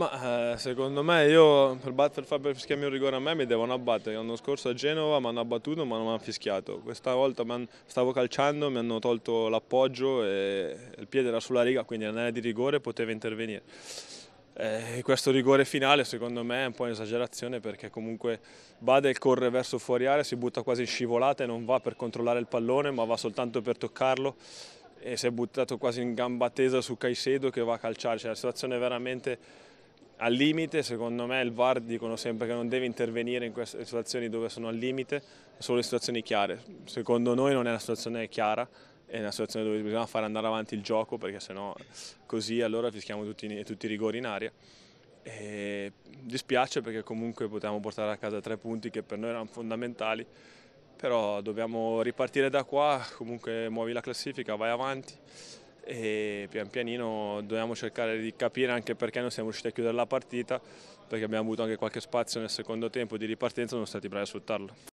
Ma eh, secondo me io per, battere, per fischiarmi un rigore a me mi devono abbattere. L'anno scorso a Genova mi hanno abbattuto ma non mi hanno fischiato. Questa volta stavo calciando, mi hanno tolto l'appoggio e il piede era sulla riga, quindi non di rigore poteva intervenire. Eh, questo rigore finale secondo me è un po' un'esagerazione perché comunque Badel corre verso fuori area, si butta quasi in scivolata e non va per controllare il pallone ma va soltanto per toccarlo e si è buttato quasi in gamba tesa su Caicedo che va a calciare, cioè la situazione veramente al limite, secondo me il VAR dicono sempre che non deve intervenire in queste situazioni dove sono al limite, solo in situazioni chiare. Secondo noi non è una situazione chiara, è una situazione dove bisogna fare andare avanti il gioco perché sennò così allora fischiamo tutti, tutti i rigori in aria. E dispiace perché comunque potevamo portare a casa tre punti che per noi erano fondamentali, però dobbiamo ripartire da qua, comunque muovi la classifica, vai avanti e pian pianino dobbiamo cercare di capire anche perché non siamo riusciti a chiudere la partita perché abbiamo avuto anche qualche spazio nel secondo tempo di ripartenza e non siamo stati bravi a sfruttarlo.